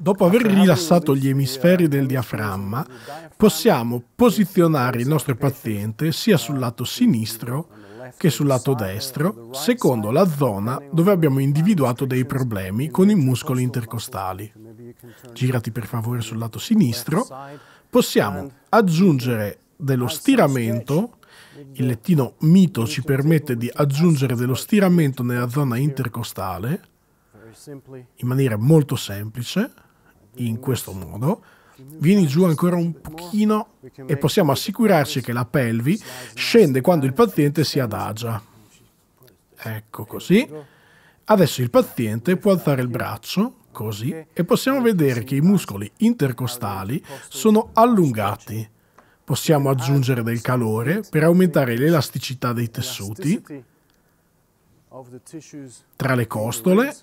Dopo aver rilassato gli emisferi del diaframma, possiamo posizionare il nostro paziente sia sul lato sinistro che sul lato destro, secondo la zona dove abbiamo individuato dei problemi con i muscoli intercostali. Girati per favore sul lato sinistro, possiamo aggiungere dello stiramento il lettino mito ci permette di aggiungere dello stiramento nella zona intercostale in maniera molto semplice in questo modo, vieni giù ancora un pochino e possiamo assicurarci che la pelvi scende quando il paziente si adagia. Ecco così. Adesso il paziente può alzare il braccio, così, e possiamo vedere che i muscoli intercostali sono allungati. Possiamo aggiungere del calore per aumentare l'elasticità dei tessuti tra le costole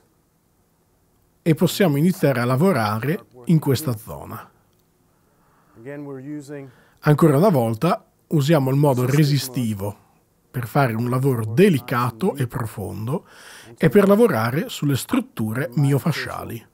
e possiamo iniziare a lavorare in questa zona. Ancora una volta usiamo il modo resistivo per fare un lavoro delicato e profondo e per lavorare sulle strutture miofasciali.